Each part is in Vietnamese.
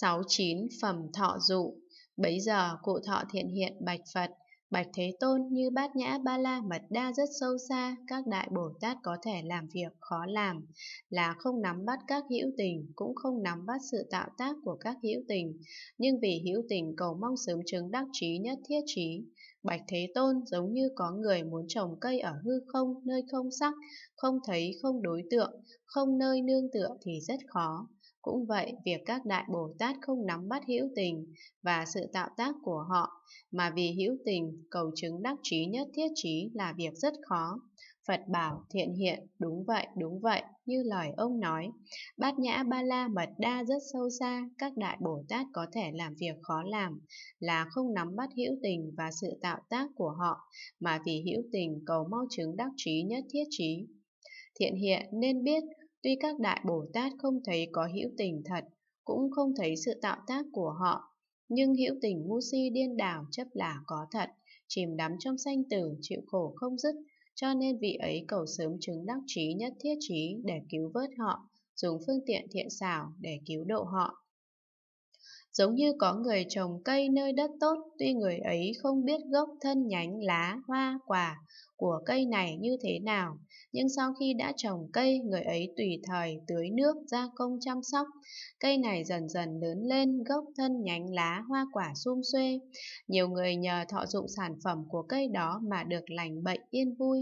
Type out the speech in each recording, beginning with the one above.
69 phẩm thọ dụ. Bấy giờ cụ thọ thiện hiện bạch Phật, bạch Thế Tôn như bát nhã ba la mật đa rất sâu xa, các đại Bồ Tát có thể làm việc khó làm, là không nắm bắt các hữu tình, cũng không nắm bắt sự tạo tác của các hữu tình, nhưng vì hữu tình cầu mong sớm chứng đắc trí nhất thiết trí. Bạch Thế Tôn giống như có người muốn trồng cây ở hư không, nơi không sắc, không thấy, không đối tượng, không nơi nương tựa thì rất khó. Cũng vậy, việc các đại Bồ Tát không nắm bắt hữu tình và sự tạo tác của họ, mà vì hữu tình cầu chứng đắc trí nhất thiết trí là việc rất khó. Phật bảo thiện hiện, đúng vậy, đúng vậy, như lời ông nói. Bát nhã ba la mật đa rất sâu xa, các đại Bồ Tát có thể làm việc khó làm, là không nắm bắt hữu tình và sự tạo tác của họ, mà vì hữu tình cầu mau chứng đắc trí nhất thiết trí. Thiện hiện nên biết Tuy các đại Bồ Tát không thấy có hữu tình thật, cũng không thấy sự tạo tác của họ, nhưng hữu tình ngu si điên đảo chấp là có thật, chìm đắm trong sanh tử chịu khổ không dứt, cho nên vị ấy cầu sớm chứng đắc trí nhất thiết trí để cứu vớt họ, dùng phương tiện thiện xảo để cứu độ họ. Giống như có người trồng cây nơi đất tốt, tuy người ấy không biết gốc thân nhánh lá hoa quả, của cây này như thế nào, nhưng sau khi đã trồng cây, người ấy tùy thời tưới nước, gia công chăm sóc. Cây này dần dần lớn lên, gốc thân nhánh lá, hoa quả sum xuê. Nhiều người nhờ thọ dụng sản phẩm của cây đó mà được lành bệnh yên vui.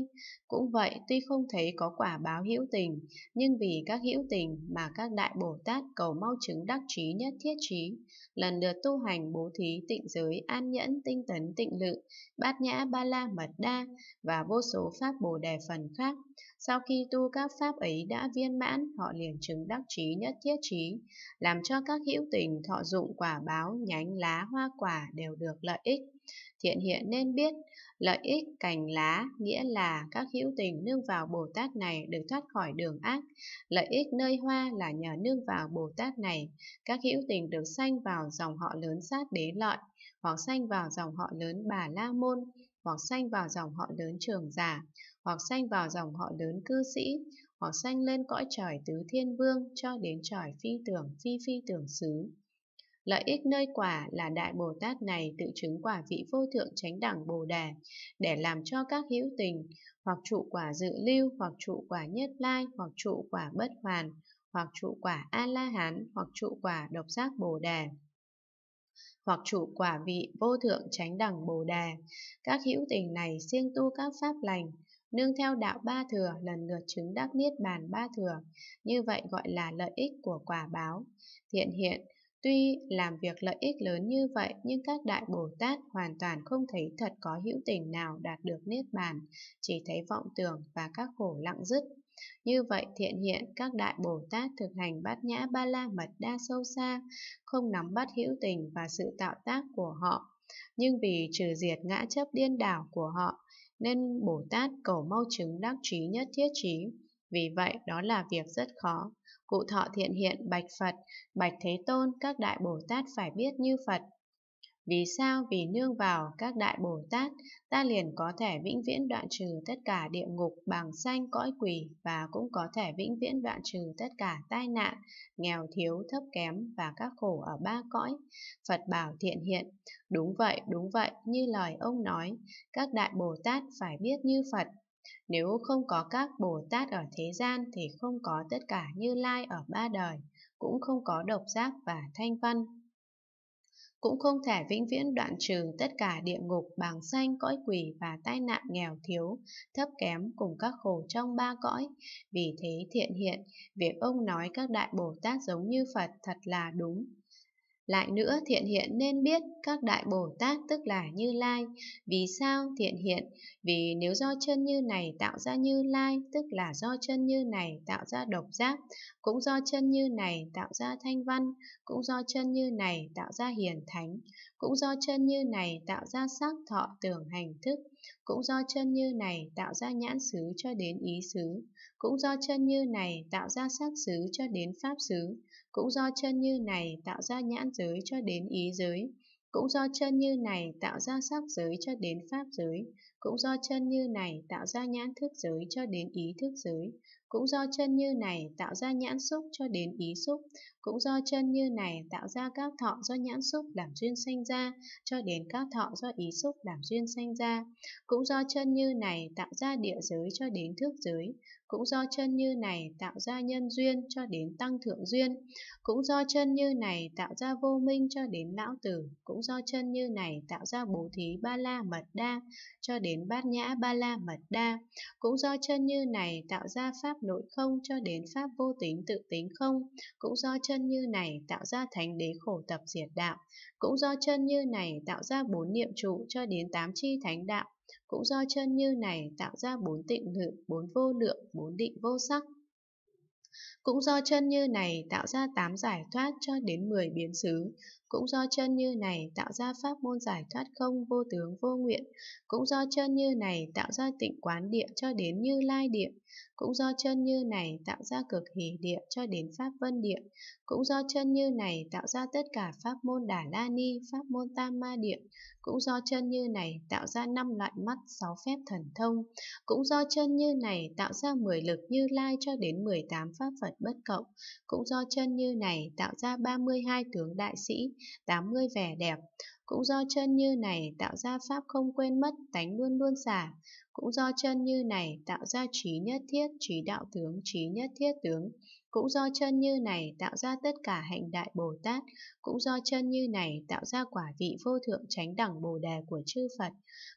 Cũng vậy, tuy không thấy có quả báo hữu tình, nhưng vì các hữu tình mà các đại Bồ Tát cầu mau chứng đắc trí nhất thiết trí, lần lượt tu hành bố thí tịnh giới an nhẫn tinh tấn tịnh lự, bát nhã ba la mật đa và vô số pháp Bồ Đề phần khác. Sau khi tu các pháp ấy đã viên mãn, họ liền chứng đắc trí nhất thiết trí, làm cho các hữu tình thọ dụng quả báo, nhánh lá, hoa quả đều được lợi ích. Thiện hiện nên biết, lợi ích cành lá nghĩa là các hữu tình nương vào Bồ Tát này được thoát khỏi đường ác, lợi ích nơi hoa là nhờ nương vào Bồ Tát này, các hữu tình được sanh vào dòng họ lớn sát đế lợi, hoặc sanh vào dòng họ lớn bà la môn, hoặc sanh vào dòng họ lớn trường giả, hoặc sanh vào dòng họ lớn cư sĩ, hoặc sanh lên cõi trời tứ thiên vương cho đến trời phi tưởng phi phi tưởng xứ. Lợi ích nơi quả là Đại Bồ Tát này tự chứng quả vị vô thượng chánh đẳng Bồ đề để làm cho các hữu tình, hoặc trụ quả dự lưu, hoặc trụ quả nhất lai, hoặc trụ quả bất hoàn, hoặc trụ quả A-la-hán, hoặc trụ quả độc giác Bồ đề hoặc trụ quả vị vô thượng chánh đẳng bồ đề. Các hữu tình này siêng tu các pháp lành, nương theo đạo ba thừa lần lượt chứng đắc niết bàn ba thừa, như vậy gọi là lợi ích của quả báo. Thiện hiện, tuy làm việc lợi ích lớn như vậy nhưng các đại Bồ Tát hoàn toàn không thấy thật có hữu tình nào đạt được niết bàn, chỉ thấy vọng tưởng và các khổ lặng dứt như vậy thiện hiện các đại Bồ Tát thực hành bát nhã ba la mật đa sâu xa, không nắm bắt hữu tình và sự tạo tác của họ. Nhưng vì trừ diệt ngã chấp điên đảo của họ, nên Bồ Tát cầu mau chứng đắc trí nhất thiết trí. Vì vậy, đó là việc rất khó. Cụ thọ thiện hiện bạch Phật, bạch Thế Tôn, các đại Bồ Tát phải biết như Phật, vì sao? Vì nương vào các đại Bồ Tát, ta liền có thể vĩnh viễn đoạn trừ tất cả địa ngục, bằng xanh, cõi quỷ và cũng có thể vĩnh viễn đoạn trừ tất cả tai nạn, nghèo thiếu, thấp kém và các khổ ở ba cõi. Phật bảo thiện hiện, đúng vậy, đúng vậy, như lời ông nói, các đại Bồ Tát phải biết như Phật, nếu không có các Bồ Tát ở thế gian thì không có tất cả Như Lai ở ba đời, cũng không có độc giác và thanh văn cũng không thể vĩnh viễn đoạn trừ tất cả địa ngục, bàng xanh, cõi quỷ và tai nạn nghèo thiếu, thấp kém cùng các khổ trong ba cõi. Vì thế thiện hiện, việc ông nói các đại Bồ Tát giống như Phật thật là đúng. Lại nữa thiện hiện nên biết các đại Bồ Tát tức là Như Lai. Vì sao thiện hiện? Vì nếu do chân như này tạo ra Như Lai, tức là do chân như này tạo ra độc giác, cũng do chân như này tạo ra thanh văn, cũng do chân như này tạo ra hiền thánh, cũng do chân như này tạo ra sắc thọ tưởng hành thức, cũng do chân như này tạo ra nhãn xứ cho đến ý xứ, cũng do chân như này tạo ra sắc xứ cho đến pháp xứ, cũng do chân như này tạo ra nhãn giới cho đến ý giới, cũng do chân như này tạo ra sắc giới cho đến pháp giới, cũng do chân như này tạo ra nhãn thức giới cho đến ý thức giới, cũng do chân như này tạo ra nhãn xúc cho đến ý xúc, cũng do chân như này tạo ra các thọ do nhãn xúc làm duyên sanh ra cho đến các thọ do ý xúc làm duyên sanh ra, cũng do chân như này tạo ra địa giới cho đến thức giới, cũng do chân như này tạo ra nhân duyên cho đến tăng thượng duyên, cũng do chân như này tạo ra vô minh cho đến lão tử, cũng do chân như này tạo ra bố thí ba la mật đa cho đến bát nhã ba la mật đa, cũng do chân như này tạo ra pháp nội không cho đến pháp vô tính tự tính không, cũng do chân như này tạo ra thánh đế khổ tập diệt đạo, cũng do chân như này tạo ra bốn niệm trụ cho đến tám chi thánh đạo, cũng do chân như này tạo ra bốn tịnh lự, bốn vô lượng, bốn định vô sắc. Cũng do chân như này tạo ra tám giải thoát cho đến 10 biến xứ, cũng do chân như này tạo ra pháp môn giải thoát không vô tướng vô nguyện, cũng do chân như này tạo ra tịnh quán địa cho đến như lai địa, cũng do chân như này tạo ra cực hỷ địa cho đến pháp vân địa, cũng do chân như này tạo ra tất cả pháp môn đà la ni, pháp môn tam ma địa, cũng do chân như này tạo ra năm loại mắt, sáu phép thần thông, cũng do chân như này tạo ra mười lực như lai cho đến 18 pháp Phật bất cộng, cũng do chân như này tạo ra 32 tướng đại sĩ, 80 vẻ đẹp. Cũng do chân như này tạo ra pháp không quên mất, tánh luôn luôn xả. Cũng do chân như này tạo ra trí nhất thiết, trí đạo tướng, trí nhất thiết tướng. Cũng do chân như này tạo ra tất cả hạnh đại Bồ Tát, cũng do chân như này tạo ra quả vị vô thượng chánh đẳng Bồ Đề của chư Phật,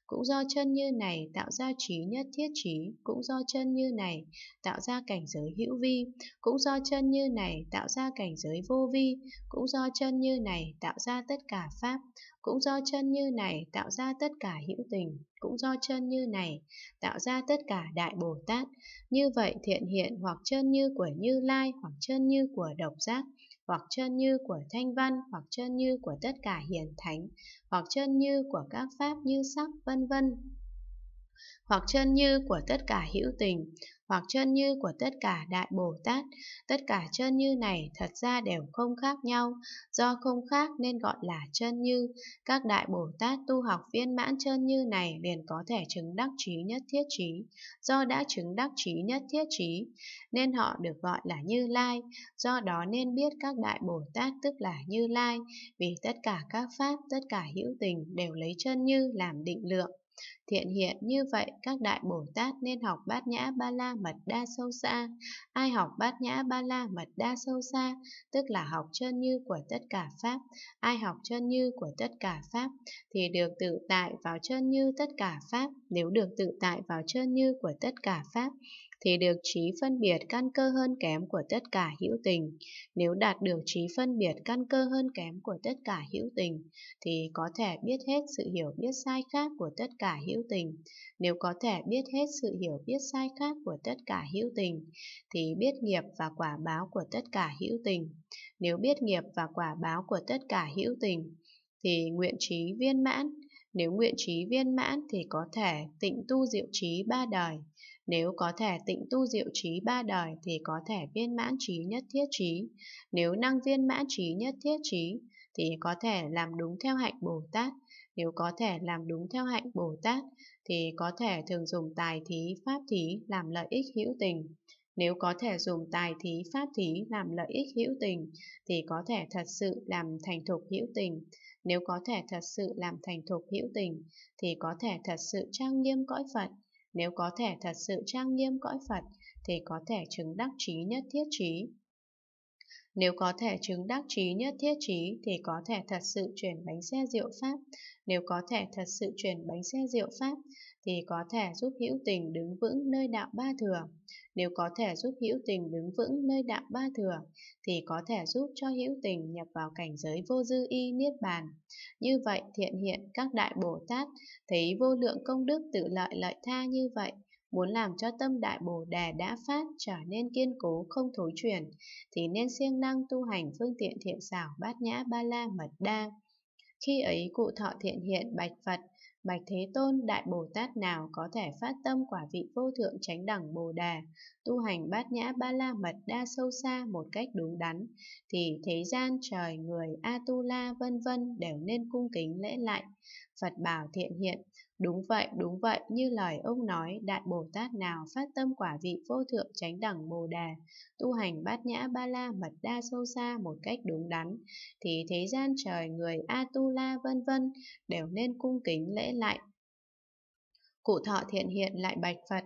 cũng do chân như này tạo ra trí nhất thiết trí, cũng do chân như này tạo ra cảnh giới hữu vi, cũng do chân như này tạo ra cảnh giới vô vi, cũng do chân như này tạo ra tất cả Pháp, cũng do chân như này tạo ra tất cả hữu tình, cũng do chân như này tạo ra tất cả đại Bồ Tát. Như vậy thiện hiện hoặc chân như của Như Lai, hoặc chân như của Độc Giác, hoặc chân như của Thanh Văn, hoặc chân như của tất cả hiền thánh, hoặc chân như của các pháp như sắc, vân vân hoặc chân như của tất cả hữu tình, hoặc chân như của tất cả Đại Bồ Tát. Tất cả chân như này thật ra đều không khác nhau, do không khác nên gọi là chân như. Các Đại Bồ Tát tu học viên mãn chân như này liền có thể chứng đắc trí nhất thiết trí, do đã chứng đắc trí nhất thiết trí, nên họ được gọi là Như Lai, do đó nên biết các Đại Bồ Tát tức là Như Lai, vì tất cả các pháp, tất cả hữu tình đều lấy chân như làm định lượng. Thiện hiện như vậy, các đại Bồ Tát nên học bát nhã ba la mật đa sâu xa. Ai học bát nhã ba la mật đa sâu xa, tức là học chân như của tất cả Pháp. Ai học chân như của tất cả Pháp, thì được tự tại vào chân như tất cả Pháp. Nếu được tự tại vào chân như của tất cả Pháp, thì được trí phân biệt căn cơ hơn kém của tất cả hữu tình. Nếu đạt được trí phân biệt căn cơ hơn kém của tất cả hữu tình, thì có thể biết hết sự hiểu biết sai khác của tất cả hữu tình. Nếu có thể biết hết sự hiểu biết sai khác của tất cả hữu tình, thì biết nghiệp và quả báo của tất cả hữu tình. Nếu biết nghiệp và quả báo của tất cả hữu tình, thì nguyện trí viên mãn. Nếu nguyện trí viên mãn thì có thể tịnh tu diệu trí ba đời. Nếu có thể tịnh tu diệu trí ba đời thì có thể viên mãn trí nhất thiết trí. Nếu năng viên mãn trí nhất thiết trí thì có thể làm đúng theo hạnh Bồ Tát. Nếu có thể làm đúng theo hạnh Bồ Tát thì có thể thường dùng tài thí, pháp thí làm lợi ích hữu tình. Nếu có thể dùng tài thí, pháp thí làm lợi ích hữu tình thì có thể thật sự làm thành thục hữu tình. Nếu có thể thật sự làm thành thục hữu tình thì có thể thật sự trang nghiêm cõi Phật nếu có thể thật sự trang nghiêm cõi Phật, thì có thể chứng đắc trí nhất thiết trí. Nếu có thể chứng đắc trí nhất thiết trí thì có thể thật sự chuyển bánh xe diệu pháp. Nếu có thể thật sự chuyển bánh xe diệu pháp thì có thể giúp hữu tình đứng vững nơi đạo ba thừa. Nếu có thể giúp hữu tình đứng vững nơi đạm ba thừa, thì có thể giúp cho hữu tình nhập vào cảnh giới vô dư y niết bàn. Như vậy thiện hiện các đại Bồ Tát thấy vô lượng công đức tự lợi lợi tha như vậy, muốn làm cho tâm đại bồ đề đã phát trở nên kiên cố không thối chuyển, thì nên siêng năng tu hành phương tiện thiện xảo bát nhã ba la mật đa. Khi ấy cụ thọ thiện hiện bạch Phật Bạch Thế Tôn Đại Bồ Tát nào có thể phát tâm quả vị vô thượng chánh đẳng Bồ Đà, tu hành bát nhã ba la mật đa sâu xa một cách đúng đắn, thì thế gian trời người A-tu-la vân vân đều nên cung kính lễ lạy Phật bảo thiện hiện Đúng vậy, đúng vậy, như lời ông nói, Đại Bồ Tát nào phát tâm quả vị vô thượng chánh đẳng Bồ Đà, tu hành bát nhã ba la mật đa sâu xa một cách đúng đắn, thì thế gian trời người A-tu-la vân vân đều nên cung kính lễ lại. Cụ thọ thiện hiện lại bạch Phật,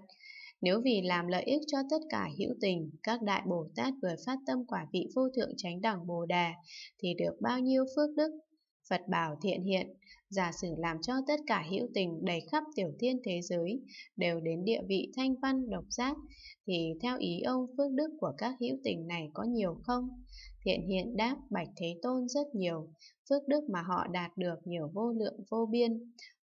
nếu vì làm lợi ích cho tất cả hữu tình, các đại Bồ Tát vừa phát tâm quả vị vô thượng chánh đẳng Bồ Đà, thì được bao nhiêu phước đức Phật bảo thiện hiện, giả sử làm cho tất cả hữu tình đầy khắp tiểu thiên thế giới đều đến địa vị thanh văn độc giác, thì theo ý ông phước đức của các hữu tình này có nhiều không? Thiện hiện đáp Bạch Thế Tôn rất nhiều, phước đức mà họ đạt được nhiều vô lượng vô biên.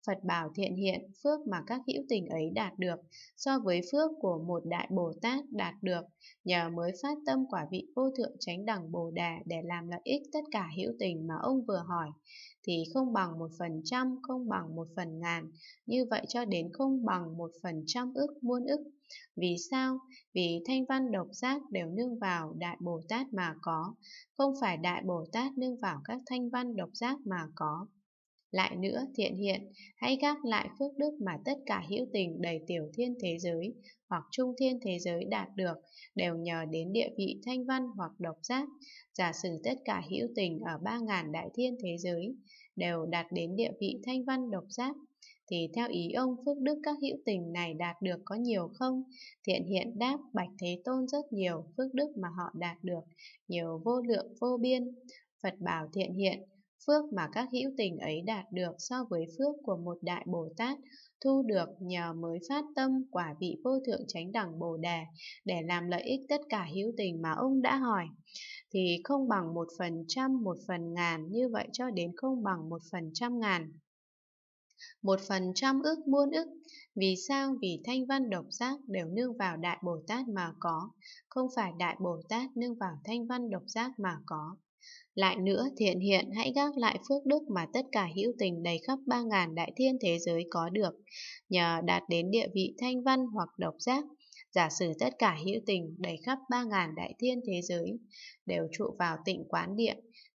Phật bảo thiện hiện phước mà các hữu tình ấy đạt được so với phước của một đại Bồ Tát đạt được nhờ mới phát tâm quả vị vô thượng chánh đẳng Bồ Đà để làm lợi ích tất cả hữu tình mà ông vừa hỏi thì không bằng một phần trăm, không bằng một phần ngàn, như vậy cho đến không bằng một phần trăm ức muôn ức. Vì sao? Vì thanh văn độc giác đều nương vào Đại Bồ Tát mà có, không phải Đại Bồ Tát nương vào các thanh văn độc giác mà có. Lại nữa, thiện hiện, hãy gác lại phước đức mà tất cả hữu tình đầy tiểu thiên thế giới hoặc trung thiên thế giới đạt được đều nhờ đến địa vị thanh văn hoặc độc giác. Giả sử tất cả hữu tình ở ba ngàn đại thiên thế giới đều đạt đến địa vị thanh văn độc giác thì theo ý ông phước đức các hữu tình này đạt được có nhiều không? Thiện hiện đáp Bạch Thế Tôn rất nhiều phước đức mà họ đạt được, nhiều vô lượng vô biên. Phật bảo thiện hiện, Phước mà các hữu tình ấy đạt được so với phước của một đại Bồ Tát thu được nhờ mới phát tâm quả vị vô thượng chánh đẳng Bồ Đề để làm lợi ích tất cả hữu tình mà ông đã hỏi thì không bằng một phần trăm một phần ngàn như vậy cho đến không bằng một phần trăm ngàn một phần trăm ước muôn ức. Vì sao? Vì thanh văn độc giác đều nương vào Đại Bồ Tát mà có, không phải Đại Bồ Tát nương vào thanh văn độc giác mà có. Lại nữa thiện hiện hãy gác lại phước đức mà tất cả hữu tình đầy khắp ba ngàn đại thiên thế giới có được, nhờ đạt đến địa vị thanh văn hoặc độc giác. Giả sử tất cả hữu tình đầy khắp ba ngàn đại thiên thế giới đều trụ vào tịnh quán địa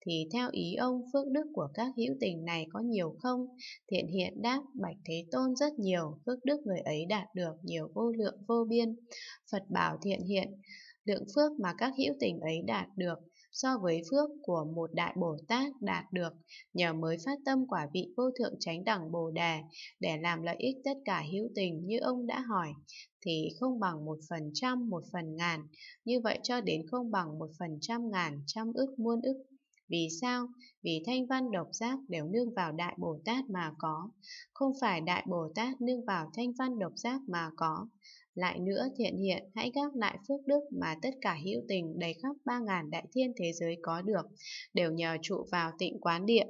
thì theo ý ông phước đức của các hữu tình này có nhiều không? Thiện hiện đáp, Bạch Thế Tôn rất nhiều, phước đức người ấy đạt được nhiều vô lượng vô biên. Phật bảo thiện hiện, lượng phước mà các hữu tình ấy đạt được so với phước của một đại Bồ Tát đạt được nhờ mới phát tâm quả vị vô thượng chánh đẳng Bồ Đề để làm lợi ích tất cả hữu tình như ông đã hỏi thì không bằng một phần trăm một phần ngàn như vậy cho đến không bằng một phần trăm ngàn trăm ức muôn ức vì sao? Vì thanh văn độc giác đều nương vào Đại Bồ Tát mà có, không phải Đại Bồ Tát nương vào thanh văn độc giác mà có. Lại nữa thiện hiện hãy gác lại phước đức mà tất cả hữu tình đầy khắp ba ngàn đại thiên thế giới có được, đều nhờ trụ vào tịnh quán địa.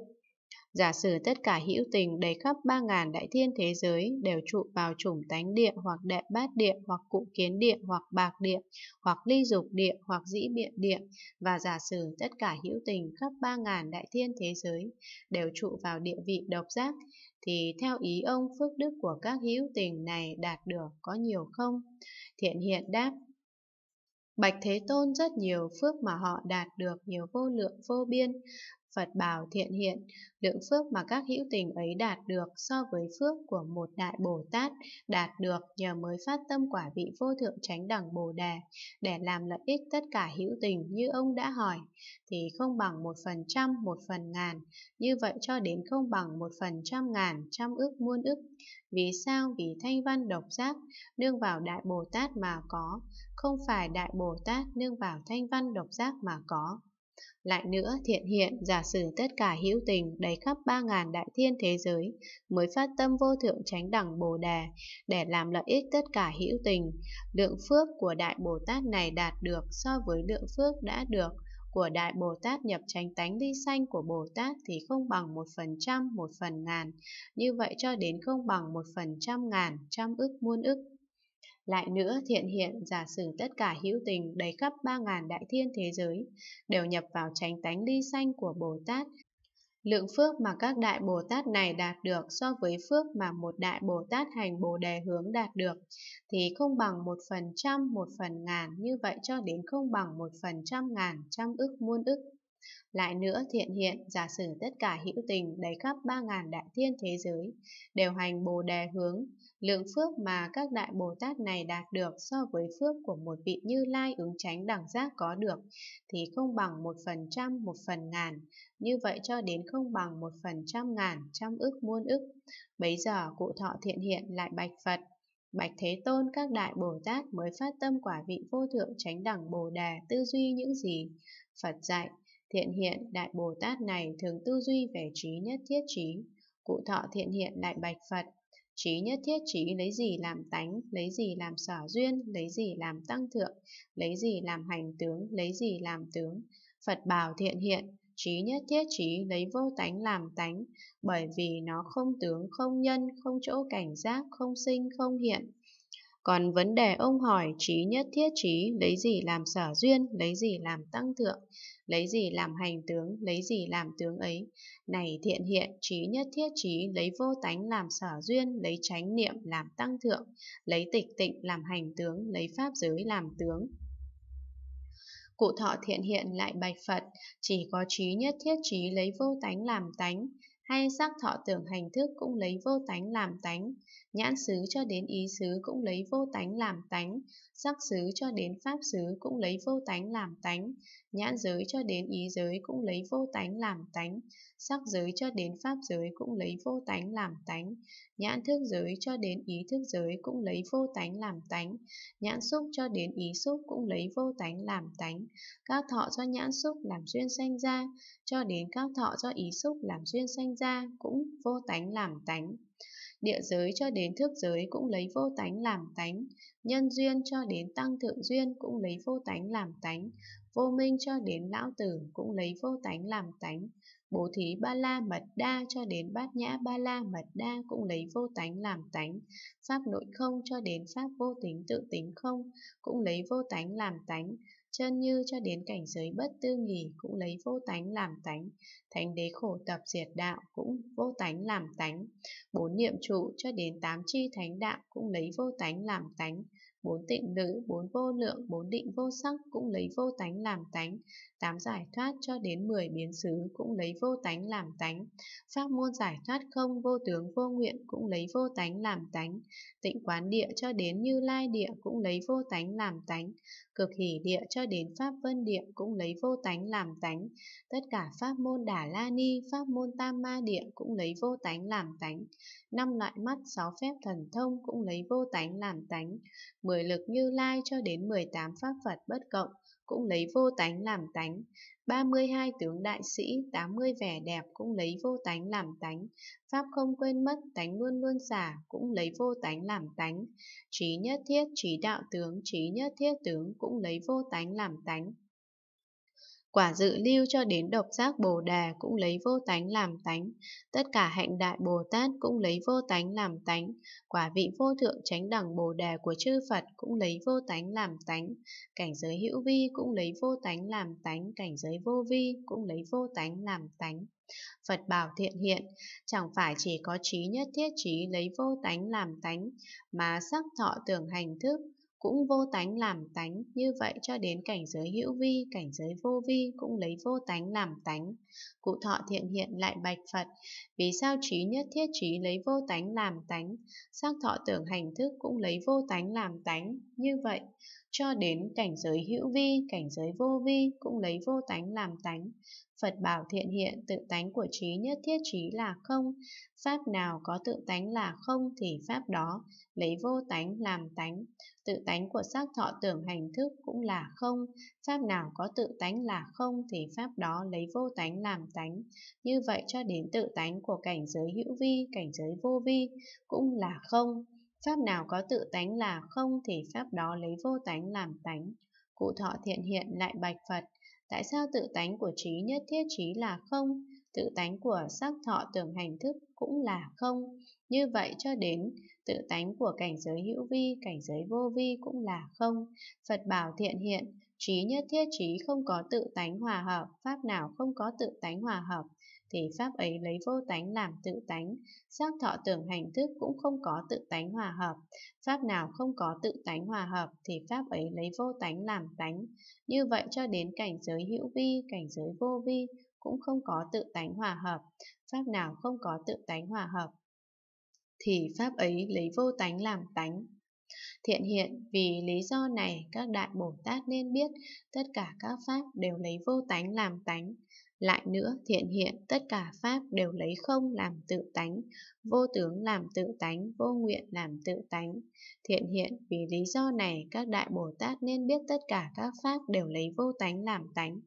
Giả sử tất cả hữu tình đầy khắp ba ngàn đại thiên thế giới đều trụ vào chủng tánh địa hoặc đệ bát địa hoặc cụ kiến địa hoặc bạc địa hoặc ly dục địa hoặc dĩ biện địa và giả sử tất cả hữu tình khắp ba ngàn đại thiên thế giới đều trụ vào địa vị độc giác thì theo ý ông phước đức của các hữu tình này đạt được có nhiều không? Thiện hiện đáp, Bạch Thế Tôn rất nhiều phước mà họ đạt được nhiều vô lượng vô biên, Phật bảo thiện hiện, lượng phước mà các hữu tình ấy đạt được so với phước của một đại Bồ Tát đạt được nhờ mới phát tâm quả vị vô thượng chánh đẳng Bồ Đề để làm lợi ích tất cả hữu tình như ông đã hỏi, thì không bằng một phần trăm, một phần ngàn, như vậy cho đến không bằng một phần trăm ngàn, trăm ức muôn ức. Vì sao? Vì thanh văn độc giác nương vào Đại Bồ Tát mà có, không phải Đại Bồ Tát nương vào thanh văn độc giác mà có. Lại nữa, thiện hiện giả sử tất cả hữu tình đầy khắp ba ngàn đại thiên thế giới mới phát tâm vô thượng tránh đẳng Bồ Đề để làm lợi ích tất cả hữu tình. Lượng phước của Đại Bồ Tát này đạt được so với lượng phước đã được của Đại Bồ Tát nhập chánh tánh ly sanh của Bồ Tát thì không bằng một phần trăm, một phần ngàn. Như vậy cho đến không bằng một phần trăm ngàn, trăm ức muôn ức lại nữa thiện hiện giả sử tất cả hữu tình đầy khắp ba ngàn đại thiên thế giới đều nhập vào tránh tánh ly xanh của Bồ Tát. Lượng phước mà các đại Bồ Tát này đạt được so với phước mà một đại Bồ Tát hành Bồ Đề hướng đạt được thì không bằng một phần trăm một phần ngàn như vậy cho đến không bằng một phần trăm ngàn trăm ức muôn ức lại nữa thiện hiện giả sử tất cả hữu tình đầy khắp ba ngàn đại thiên thế giới đều hành bồ đề hướng, lượng phước mà các đại Bồ Tát này đạt được so với phước của một vị như lai ứng tránh đẳng giác có được thì không bằng một phần trăm một phần ngàn, như vậy cho đến không bằng một phần trăm ngàn trăm ức muôn ức. Bấy giờ cụ thọ thiện hiện lại bạch Phật Bạch Thế Tôn các đại Bồ Tát mới phát tâm quả vị vô thượng tránh đẳng Bồ Đề tư duy những gì Phật dạy Thiện hiện Đại Bồ Tát này thường tư duy về trí nhất thiết trí, cụ thọ thiện hiện Đại Bạch Phật. Trí nhất thiết trí lấy gì làm tánh, lấy gì làm sở duyên, lấy gì làm tăng thượng, lấy gì làm hành tướng, lấy gì làm tướng. Phật bảo thiện hiện, trí nhất thiết trí lấy vô tánh làm tánh, bởi vì nó không tướng, không nhân, không chỗ cảnh giác, không sinh, không hiện. Còn vấn đề ông hỏi trí nhất thiết trí, lấy gì làm sở duyên, lấy gì làm tăng thượng, lấy gì làm hành tướng, lấy gì làm tướng ấy. Này thiện hiện, trí nhất thiết trí, lấy vô tánh làm sở duyên, lấy chánh niệm làm tăng thượng, lấy tịch tịnh làm hành tướng, lấy pháp giới làm tướng, Cụ thọ thiện hiện lại bạch Phật, chỉ có trí nhất thiết trí lấy vô tánh làm tánh, hay sắc thọ tưởng hành thức cũng lấy vô tánh làm tánh, nhãn xứ cho đến ý xứ cũng lấy vô tánh làm tánh, sắc xứ cho đến pháp xứ cũng lấy vô tánh làm tánh, nhãn giới cho đến ý giới cũng lấy vô tánh làm tánh, sắc giới cho đến pháp giới cũng lấy vô tánh làm tánh, nhãn thức giới cho đến ý thức giới cũng lấy vô tánh làm tánh, nhãn xúc cho đến ý xúc cũng lấy vô tánh làm tánh, các thọ do nhãn xúc làm duyên sanh ra, cho đến các thọ do ý xúc làm duyên sanh ra cũng vô tánh làm tánh địa giới cho đến thức giới cũng lấy vô tánh làm tánh, nhân duyên cho đến tăng thượng duyên cũng lấy vô tánh làm tánh, vô minh cho đến lão tử cũng lấy vô tánh làm tánh, bố thí ba la mật đa cho đến bát nhã ba la mật đa cũng lấy vô tánh làm tánh, pháp nội không cho đến pháp vô tính tự tính không cũng lấy vô tánh làm tánh, chân như cho đến cảnh giới bất tư nghỉ cũng lấy vô tánh làm tánh, thánh đế khổ tập diệt đạo cũng vô tánh làm tánh, bốn niệm trụ cho đến tám chi thánh đạo cũng lấy vô tánh làm tánh, bốn tịnh nữ, bốn vô lượng, bốn định vô sắc cũng lấy vô tánh làm tánh, tám giải thoát cho đến mười biến xứ cũng lấy vô tánh làm tánh, pháp môn giải thoát không vô tướng vô nguyện cũng lấy vô tánh làm tánh, tịnh quán địa cho đến như lai địa cũng lấy vô tánh làm tánh, cực hỷ địa cho đến pháp vân địa cũng lấy vô tánh làm tánh, tất cả pháp môn đà la ni, pháp môn tam ma địa cũng lấy vô tánh làm tánh, năm loại mắt sáu phép thần thông cũng lấy vô tánh làm tánh, mười 10 lực như lai cho đến 18 pháp Phật bất cộng, cũng lấy vô tánh làm tánh. 32 tướng đại sĩ, 80 vẻ đẹp cũng lấy vô tánh làm tánh. Pháp không quên mất, tánh luôn luôn giả cũng lấy vô tánh làm tánh. Trí nhất thiết, trí đạo tướng, trí nhất thiết tướng cũng lấy vô tánh làm tánh. Quả dự lưu cho đến độc giác Bồ đề cũng lấy vô tánh làm tánh, tất cả hạnh đại Bồ Tát cũng lấy vô tánh làm tánh, quả vị vô thượng chánh đẳng Bồ đề của chư Phật cũng lấy vô tánh làm tánh, cảnh giới hữu vi cũng lấy vô tánh làm tánh, cảnh giới vô vi cũng lấy vô tánh làm tánh. Phật bảo thiện hiện, chẳng phải chỉ có trí nhất thiết trí lấy vô tánh làm tánh, mà sắc thọ tưởng hành thức cũng vô tánh làm tánh, như vậy cho đến cảnh giới hữu vi, cảnh giới vô vi cũng lấy vô tánh làm tánh. Cụ thọ thiện hiện lại bạch Phật, vì sao trí nhất thiết trí lấy vô tánh làm tánh, sắc thọ tưởng hành thức cũng lấy vô tánh làm tánh, như vậy cho đến cảnh giới hữu vi, cảnh giới vô vi cũng lấy vô tánh làm tánh. Phật bảo thiện hiện tự tánh của trí nhất thiết trí là không, pháp nào có tự tánh là không thì pháp đó lấy vô tánh làm tánh. Tự tánh của sắc thọ tưởng hành thức cũng là không, pháp nào có tự tánh là không thì pháp đó lấy vô tánh làm tánh. Như vậy cho đến tự tánh của cảnh giới hữu vi, cảnh giới vô vi cũng là không, Pháp nào có tự tánh là không thì pháp đó lấy vô tánh làm tánh. Cụ thọ thiện hiện lại bạch Phật, tại sao tự tánh của trí nhất thiết trí là không, tự tánh của sắc thọ tưởng hành thức cũng là không. Như vậy cho đến tự tánh của cảnh giới hữu vi, cảnh giới vô vi cũng là không. Phật bảo thiện hiện, trí nhất thiết trí không có tự tánh hòa hợp, pháp nào không có tự tánh hòa hợp thì pháp ấy lấy vô tánh làm tự tánh, giác thọ tưởng hành thức cũng không có tự tánh hòa hợp. Pháp nào không có tự tánh hòa hợp thì pháp ấy lấy vô tánh làm tánh. Như vậy cho đến cảnh giới hữu vi, cảnh giới vô vi cũng không có tự tánh hòa hợp. Pháp nào không có tự tánh hòa hợp thì pháp ấy lấy vô tánh làm tánh. Thiện hiện vì lý do này các đại Bồ Tát nên biết tất cả các pháp đều lấy vô tánh làm tánh, lại nữa, thiện hiện, tất cả pháp đều lấy không làm tự tánh, vô tướng làm tự tánh, vô nguyện làm tự tánh. Thiện hiện, vì lý do này, các đại Bồ Tát nên biết tất cả các pháp đều lấy vô tánh làm tánh.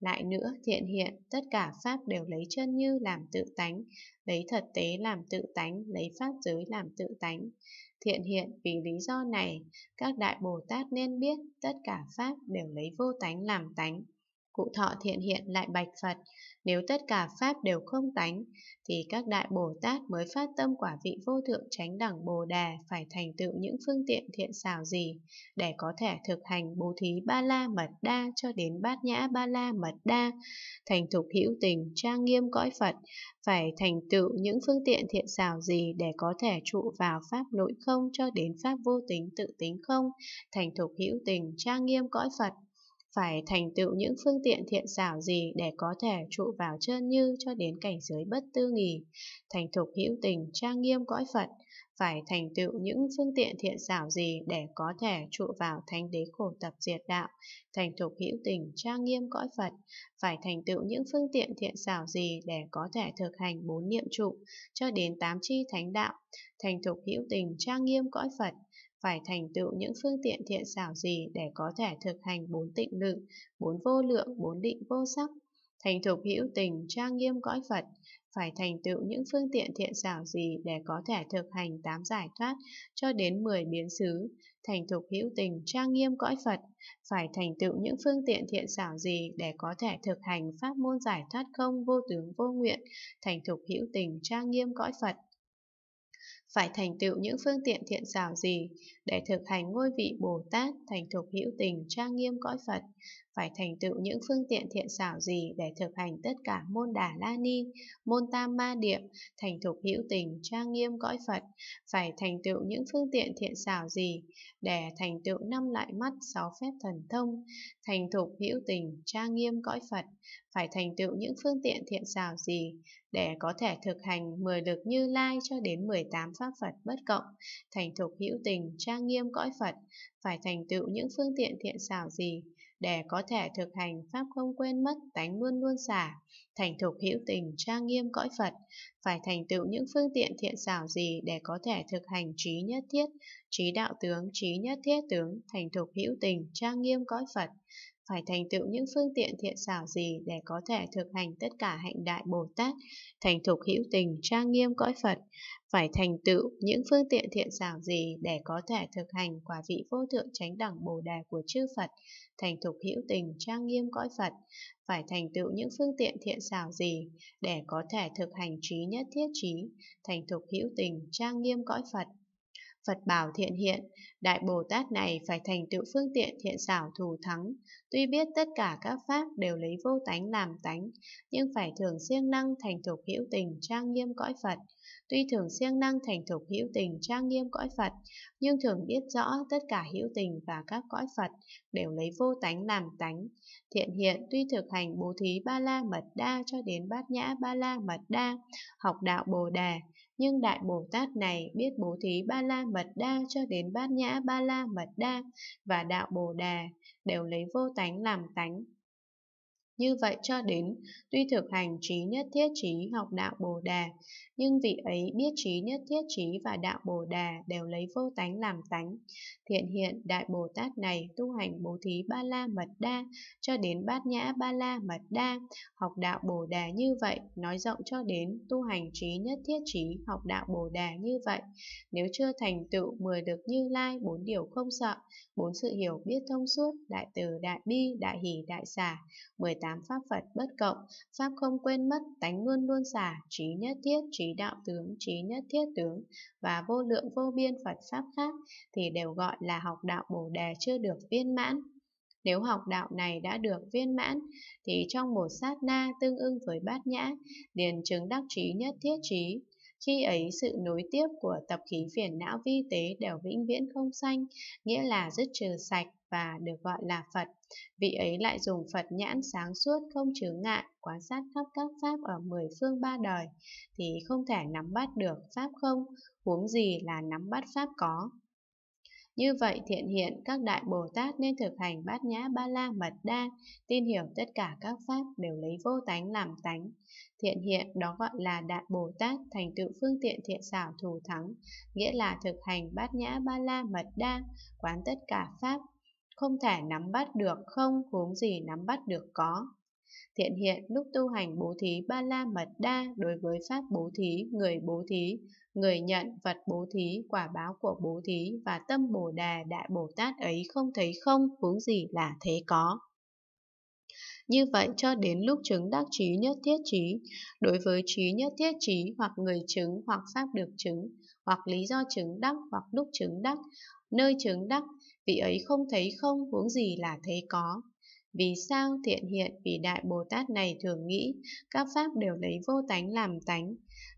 Lại nữa, thiện hiện, tất cả pháp đều lấy chân như làm tự tánh, lấy thật tế làm tự tánh, lấy pháp giới làm tự tánh. Thiện hiện, vì lý do này, các đại Bồ Tát nên biết tất cả pháp đều lấy vô tánh làm tánh. Cụ thọ thiện hiện lại bạch Phật, nếu tất cả Pháp đều không tánh, thì các đại Bồ Tát mới phát tâm quả vị vô thượng tránh đẳng Bồ Đà phải thành tựu những phương tiện thiện xảo gì, để có thể thực hành bố thí ba la mật đa cho đến bát nhã ba la mật đa, thành thục hữu tình, trang nghiêm cõi Phật, phải thành tựu những phương tiện thiện xảo gì để có thể trụ vào Pháp nội không cho đến Pháp vô tính tự tính không, thành thục hữu tình, trang nghiêm cõi Phật phải thành tựu những phương tiện thiện xảo gì để có thể trụ vào trơn như cho đến cảnh giới bất tư nghỉ, thành thục hữu tình trang nghiêm cõi Phật, phải thành tựu những phương tiện thiện xảo gì để có thể trụ vào thánh đế khổ tập diệt đạo, thành thục hữu tình trang nghiêm cõi Phật, phải thành tựu những phương tiện thiện xảo gì để có thể thực hành bốn niệm trụ cho đến tám chi thánh đạo, thành thục hữu tình trang nghiêm cõi Phật, phải thành tựu những phương tiện thiện xảo gì để có thể thực hành bốn tịnh lự, bốn vô lượng, bốn định vô sắc, thành thục hữu tình trang nghiêm cõi Phật, phải thành tựu những phương tiện thiện xảo gì để có thể thực hành tám giải thoát cho đến 10 biến xứ, thành thục hữu tình trang nghiêm cõi Phật, phải thành tựu những phương tiện thiện xảo gì để có thể thực hành pháp môn giải thoát không vô tướng vô nguyện, thành thục hữu tình trang nghiêm cõi Phật phải thành tựu những phương tiện thiện xảo gì để thực hành ngôi vị Bồ Tát thành thục hữu tình trang nghiêm cõi Phật, phải thành tựu những phương tiện thiện xảo gì để thực hành tất cả môn đà la ni, môn tam ma địa, thành thục hữu tình trang nghiêm cõi Phật, phải thành tựu những phương tiện thiện xảo gì để thành tựu năm lại mắt sáu phép thần thông, thành thục hữu tình trang nghiêm cõi Phật, phải thành tựu những phương tiện thiện xảo gì để có thể thực hành 10 lực như lai cho đến 18 pháp Phật bất cộng, thành thục hữu tình, trang nghiêm cõi Phật, phải thành tựu những phương tiện thiện xảo gì, để có thể thực hành pháp không quên mất tánh luôn luôn xả, thành thục hữu tình, trang nghiêm cõi Phật, phải thành tựu những phương tiện thiện xảo gì để có thể thực hành trí nhất thiết, trí đạo tướng, trí nhất thiết tướng, thành thục hữu tình, trang nghiêm cõi Phật, phải thành tựu những phương tiện thiện xảo gì để có thể thực hành tất cả hạnh đại Bồ Tát, thành thục hữu tình, trang nghiêm cõi Phật, phải thành tựu những phương tiện thiện xảo gì để có thể thực hành quả vị vô thượng chánh đẳng Bồ Đề của chư Phật, thành thục hữu tình, trang nghiêm cõi Phật, phải thành tựu những phương tiện thiện xảo gì để có thể thực hành trí nhất thiết trí, thành thục hữu tình, trang nghiêm cõi Phật, Phật bảo thiện hiện, Đại Bồ Tát này phải thành tựu phương tiện thiện xảo thù thắng. Tuy biết tất cả các pháp đều lấy vô tánh làm tánh, nhưng phải thường siêng năng thành thục hữu tình trang nghiêm cõi Phật. Tuy thường siêng năng thành thục hữu tình trang nghiêm cõi Phật, nhưng thường biết rõ tất cả hữu tình và các cõi Phật đều lấy vô tánh làm tánh. Thiện hiện tuy thực hành bố thí ba la mật đa cho đến bát nhã ba la mật đa, học đạo bồ đề, nhưng Đại Bồ Tát này biết bố thí Ba La Mật Đa cho đến Bát Nhã Ba La Mật Đa và Đạo Bồ Đà, đều lấy vô tánh làm tánh, như vậy cho đến, tuy thực hành trí nhất thiết trí học đạo Bồ Đà, nhưng vị ấy biết trí nhất thiết trí và đạo Bồ Đà đều lấy vô tánh làm tánh. Thiện hiện Đại Bồ Tát này tu hành bố thí ba la mật đa cho đến bát nhã ba la mật đa, học đạo Bồ Đà như vậy, nói rộng cho đến tu hành trí nhất thiết trí học đạo Bồ Đà như vậy. Nếu chưa thành tựu mười được như lai bốn điều không sợ, bốn sự hiểu biết thông suốt, đại từ đại bi, đại hỷ đại xả, 18 tám pháp Phật bất cộng, pháp không quên mất, tánh luôn luôn xả, trí nhất thiết, trí đạo tướng, trí nhất thiết tướng và vô lượng vô biên Phật pháp khác thì đều gọi là học đạo Bồ Đề chưa được viên mãn. Nếu học đạo này đã được viên mãn, thì trong một sát na tương ưng với bát nhã, liền chứng đắc trí nhất thiết trí. Khi ấy sự nối tiếp của tập khí phiền não vi tế đều vĩnh viễn không sanh, nghĩa là dứt trừ sạch và được gọi là Phật Vị ấy lại dùng Phật nhãn sáng suốt không chướng ngại, quan sát khắp các pháp ở mười phương ba đời, thì không thể nắm bắt được pháp không, huống gì là nắm bắt pháp có. Như vậy thiện hiện các đại Bồ Tát nên thực hành bát nhã ba la mật đa, tin hiểu tất cả các pháp đều lấy vô tánh làm tánh. Thiện hiện đó gọi là đại Bồ Tát thành tựu phương tiện thiện xảo thù thắng, nghĩa là thực hành bát nhã ba la mật đa, quán tất cả pháp, không thể nắm bắt được không, huống gì nắm bắt được có. Thiện hiện lúc tu hành bố thí ba la mật đa đối với pháp bố thí, người bố thí, người nhận vật bố thí, quả báo của bố thí và tâm Bồ Đà Đại Bồ Tát ấy không thấy không, huống gì là thế có. Như vậy cho đến lúc chứng đắc trí nhất thiết trí, đối với trí nhất thiết trí hoặc người chứng hoặc pháp được chứng, hoặc lý do chứng đắc hoặc lúc chứng đắc, nơi chứng đắc vị ấy không thấy không huống gì là thấy có. Vì sao thiện hiện vì Đại Bồ Tát này thường nghĩ các Pháp đều lấy vô tánh làm tánh,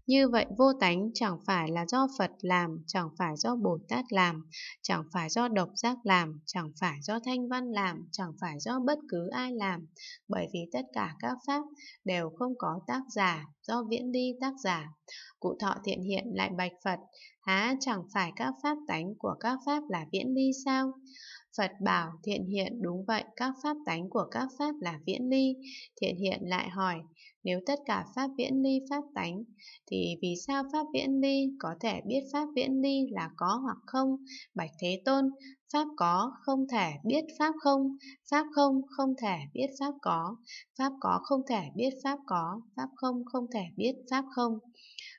như vậy vô tánh chẳng phải là do Phật làm, chẳng phải do Bồ Tát làm, chẳng phải do độc giác làm, chẳng phải do thanh văn làm, chẳng phải do bất cứ ai làm, bởi vì tất cả các pháp đều không có tác giả, do viễn đi tác giả. Cụ thọ thiện hiện lại bạch Phật, há chẳng phải các pháp tánh của các pháp là viễn ly sao? Phật bảo thiện hiện đúng vậy các pháp tánh của các pháp là viễn ly. Thiện hiện lại hỏi nếu tất cả pháp viễn ly pháp tánh thì vì sao pháp viễn ly có thể biết pháp viễn ly là có hoặc không? Bạch Thế Tôn, pháp có không thể biết pháp không, pháp không không thể biết pháp có, pháp có không thể biết pháp có, pháp không không thể biết pháp không.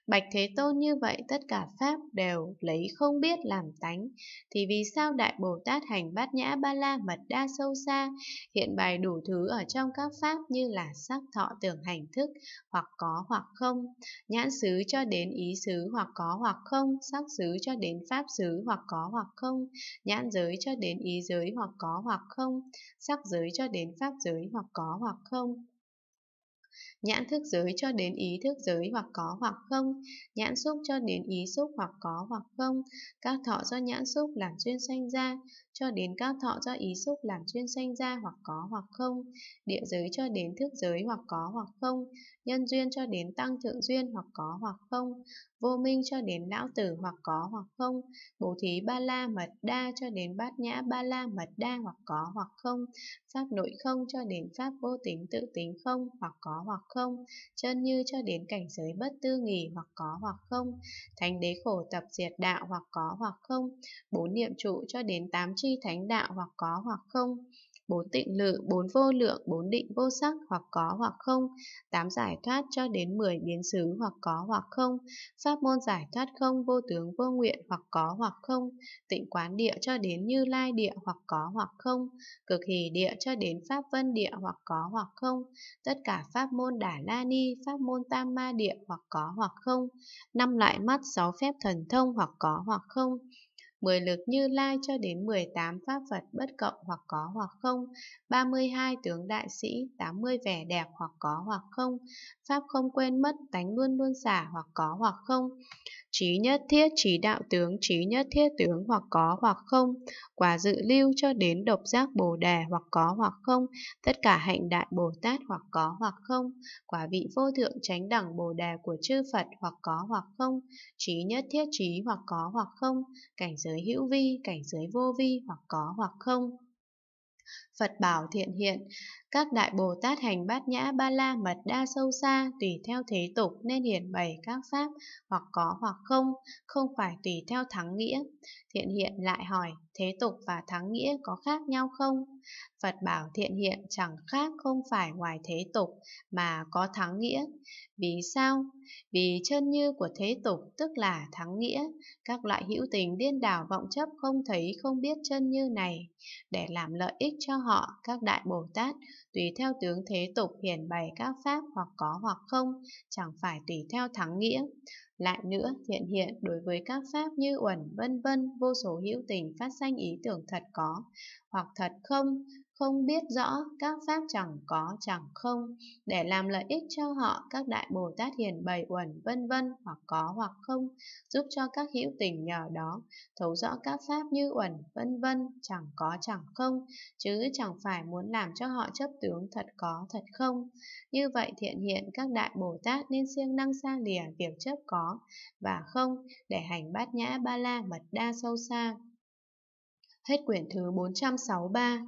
Bạch Thế Tôn như vậy tất cả Pháp đều lấy không biết làm tánh, thì vì sao Đại Bồ Tát hành bát nhã ba la mật đa sâu xa, hiện bày đủ thứ ở trong các Pháp như là sắc thọ tưởng hành thức, hoặc có hoặc không, nhãn xứ cho đến ý xứ hoặc có hoặc không, sắc xứ cho đến Pháp xứ hoặc có hoặc không, nhãn giới cho đến ý giới hoặc có hoặc không, sắc giới cho đến Pháp giới hoặc có hoặc không nhãn thức giới cho đến ý thức giới hoặc có hoặc không, nhãn xúc cho đến ý xúc hoặc có hoặc không, các thọ do nhãn xúc làm chuyên sanh ra, cho đến các thọ do ý xúc làm chuyên sanh ra hoặc có hoặc không, địa giới cho đến thức giới hoặc có hoặc không, nhân duyên cho đến tăng thượng duyên hoặc có hoặc không, vô minh cho đến lão tử hoặc có hoặc không, bố thí ba la mật đa cho đến bát nhã ba la mật đa hoặc có hoặc không, pháp nội không cho đến pháp vô tính tự tính không hoặc có hoặc không không, chân như cho đến cảnh giới bất tư nghỉ hoặc có hoặc không, thánh đế khổ tập diệt đạo hoặc có hoặc không, bốn niệm trụ cho đến tám chi thánh đạo hoặc có hoặc không bốn tịnh lự, bốn vô lượng, bốn định vô sắc hoặc có hoặc không, tám giải thoát cho đến mười biến xứ hoặc có hoặc không, pháp môn giải thoát không vô tướng vô nguyện hoặc có hoặc không, tịnh quán địa cho đến như lai địa hoặc có hoặc không, cực hỷ địa cho đến pháp vân địa hoặc có hoặc không, tất cả pháp môn đả la ni, pháp môn tam ma địa hoặc có hoặc không, năm loại mắt, sáu phép thần thông hoặc có hoặc không, 10 lực như lai cho đến 18 pháp Phật bất cộng hoặc có hoặc không, 32 tướng đại sĩ, 80 vẻ đẹp hoặc có hoặc không, pháp không quên mất, tánh luôn luôn xả hoặc có hoặc không, trí nhất thiết trí đạo tướng trí nhất thiết tướng hoặc có hoặc không quả dự lưu cho đến độc giác bồ đề hoặc có hoặc không tất cả hạnh đại bồ tát hoặc có hoặc không quả vị vô thượng chánh đẳng bồ đề của chư phật hoặc có hoặc không trí nhất thiết trí hoặc có hoặc không cảnh giới hữu vi cảnh giới vô vi hoặc có hoặc không Phật bảo thiện hiện. Các đại Bồ Tát hành bát nhã ba la mật đa sâu xa tùy theo thế tục nên hiển bày các pháp hoặc có hoặc không, không phải tùy theo thắng nghĩa. Thiện hiện lại hỏi, thế tục và thắng nghĩa có khác nhau không? Phật bảo thiện hiện chẳng khác không phải ngoài thế tục mà có thắng nghĩa. Vì sao? Vì chân như của thế tục tức là thắng nghĩa, các loại hữu tình điên đảo vọng chấp không thấy không biết chân như này. Để làm lợi ích cho họ, các đại Bồ Tát tùy theo tướng thế tục hiển bày các pháp hoặc có hoặc không, chẳng phải tùy theo thắng nghĩa. Lại nữa, thiện hiện đối với các pháp như uẩn, vân vân, vô số hữu tình phát sanh ý tưởng thật có, hoặc thật không, không biết rõ các pháp chẳng có chẳng không, để làm lợi ích cho họ các đại Bồ Tát hiền bày uẩn vân vân hoặc có hoặc không, giúp cho các hữu tình nhờ đó thấu rõ các pháp như uẩn vân vân chẳng có chẳng không, chứ chẳng phải muốn làm cho họ chấp tướng thật có thật không. Như vậy thiện hiện các đại Bồ Tát nên siêng năng xa lìa việc chấp có và không để hành bát nhã ba la mật đa sâu xa. Hết quyển thứ 463